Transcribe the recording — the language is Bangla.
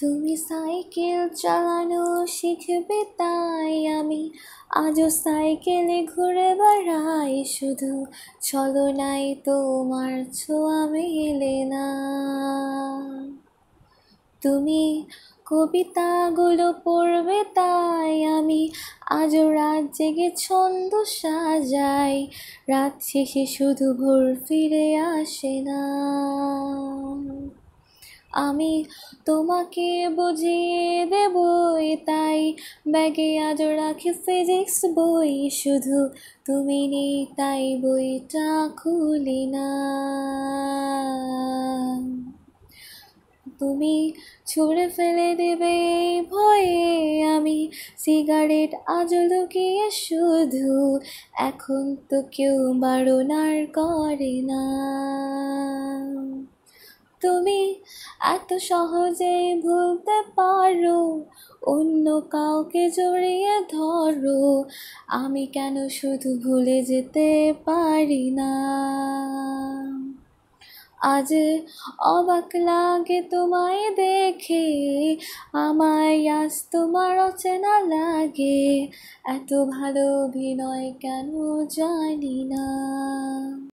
তুমি সাইকেল চালানো শিখবে তাই আমি আজও সাইকেলে ঘুরে বেড়াই শুধু নাই তোমার আমি মেলে না তুমি কবিতাগুলো পড়বে তাই আমি আজও রাত জেগে ছন্দ সাজাই রাত শেষে শুধু ঘুর ফিরে আসে না আমি তোমাকে বুঝিয়ে দেবই তাই ব্যাগে আজ রাখি ফিজিক্স বই শুধু তুমি নেই তাই বইটা খুলি না তুমি ছুড়ে ফেলে দেবে ভয়ে আমি সিগারেট আজ লুকিয়ে শুধু এখন তো কেউ বারণ আর করে না তুমি এত সহজে ভুলতে পারো অন্য কাউকে জড়িয়ে ধরো আমি কেন শুধু ভুলে যেতে পারি না আজ অবাক লাগে তোমায় দেখে আমায় আজ তোমার অচেনা লাগে এত ভালো অভিনয় কেন জানি না